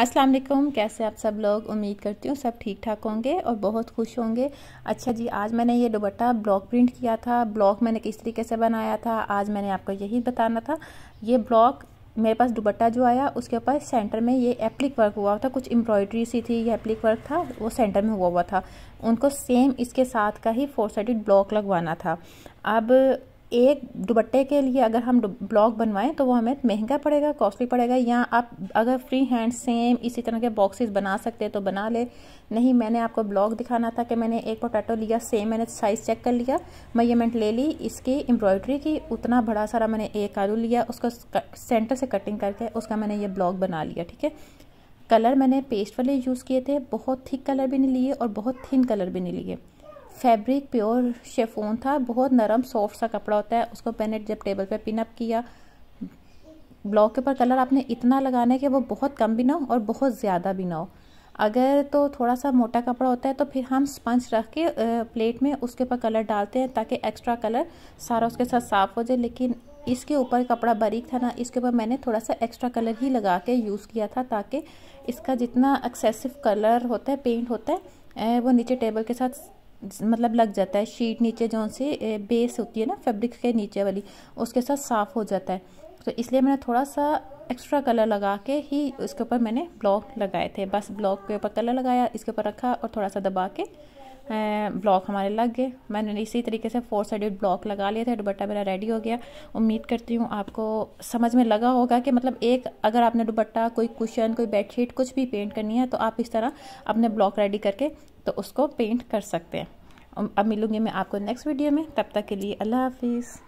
अस्सलाम वालेकुम कैसे आप सब लोग उम्मीद करती हूँ सब ठीक ठाक होंगे और बहुत खुश होंगे अच्छा जी आज मैंने ये दुबट्टा ब्लॉक प्रिंट किया था ब्लॉक मैंने किस तरीके से बनाया था आज मैंने आपको यही बताना था ये ब्लॉक मेरे पास दुपट्टा जो आया उसके ऊपर सेंटर में ये एप्लिक वर्क हुआ था कुछ एम्ब्रॉयडरी सी थी ये एप्लिक वर्क था वो सेंटर में हुआ हुआ था उनको सेम इसके साथ का ही फोर साइडेड ब्लॉक लगवाना था अब एक दुपट्टे के लिए अगर हम ब्लॉक बनवाएं तो वो हमें महंगा पड़ेगा कॉस्टली पड़ेगा या आप अगर फ्री हैंड सेम इसी तरह के बॉक्सेस बना सकते हैं तो बना ले नहीं मैंने आपको ब्लॉक दिखाना था कि मैंने एक पोटैटो लिया सेम मैंने साइज़ चेक कर लिया मैयमेंट ले ली इसकी एम्ब्रॉयडरी की उतना बड़ा सारा मैंने एक आलू लिया उसको सेंटर से कटिंग करके उसका मैंने ये ब्लॉक बना लिया ठीक है कलर मैंने पेस्ट वाले यूज़ किए थे बहुत थिक कलर भी नहीं लिए और बहुत थिन कलर भी नहीं लिए फैब्रिक प्योर शेफोन था बहुत नरम सॉफ्ट सा कपड़ा होता है उसको मैंने जब टेबल पे पिनअप किया ब्लॉक के ऊपर कलर आपने इतना लगाना है कि वो बहुत कम भी ना हो और बहुत ज़्यादा भी ना हो अगर तो थोड़ा सा मोटा कपड़ा होता है तो फिर हम स्पंज रख के प्लेट में उसके ऊपर कलर डालते हैं ताकि एक्स्ट्रा कलर सारा उसके साथ साफ़ हो जाए लेकिन इसके ऊपर कपड़ा बारीक था ना इसके ऊपर मैंने थोड़ा सा एक्स्ट्रा कलर ही लगा के यूज़ किया था ताकि इसका जितना एक्सेसिव कलर होता है पेंट होता है वो नीचे टेबल के साथ मतलब लग जाता है शीट नीचे जो से बेस होती है ना फैब्रिक के नीचे वाली उसके साथ साफ़ हो जाता है तो इसलिए मैंने थोड़ा सा एक्स्ट्रा कलर लगा के ही उसके ऊपर मैंने ब्लॉक लगाए थे बस ब्लॉक के ऊपर कलर लगाया इसके ऊपर रखा और थोड़ा सा दबा के ब्लॉक हमारे लग गए मैंने इसी तरीके से फोर साइडेड ब्लॉक लगा लिया था दुबट्टा मेरा रेडी हो गया उम्मीद करती हूँ आपको समझ में लगा होगा कि मतलब एक अगर आपने दुबट्टा कोई कुशन कोई बेडशीट कुछ भी पेंट करनी है तो आप इस तरह अपने ब्लॉक रेडी करके तो उसको पेंट कर सकते हैं अब मिलूँगी मैं आपको नेक्स्ट वीडियो में तब तक के लिए अल्लाह हाफिज़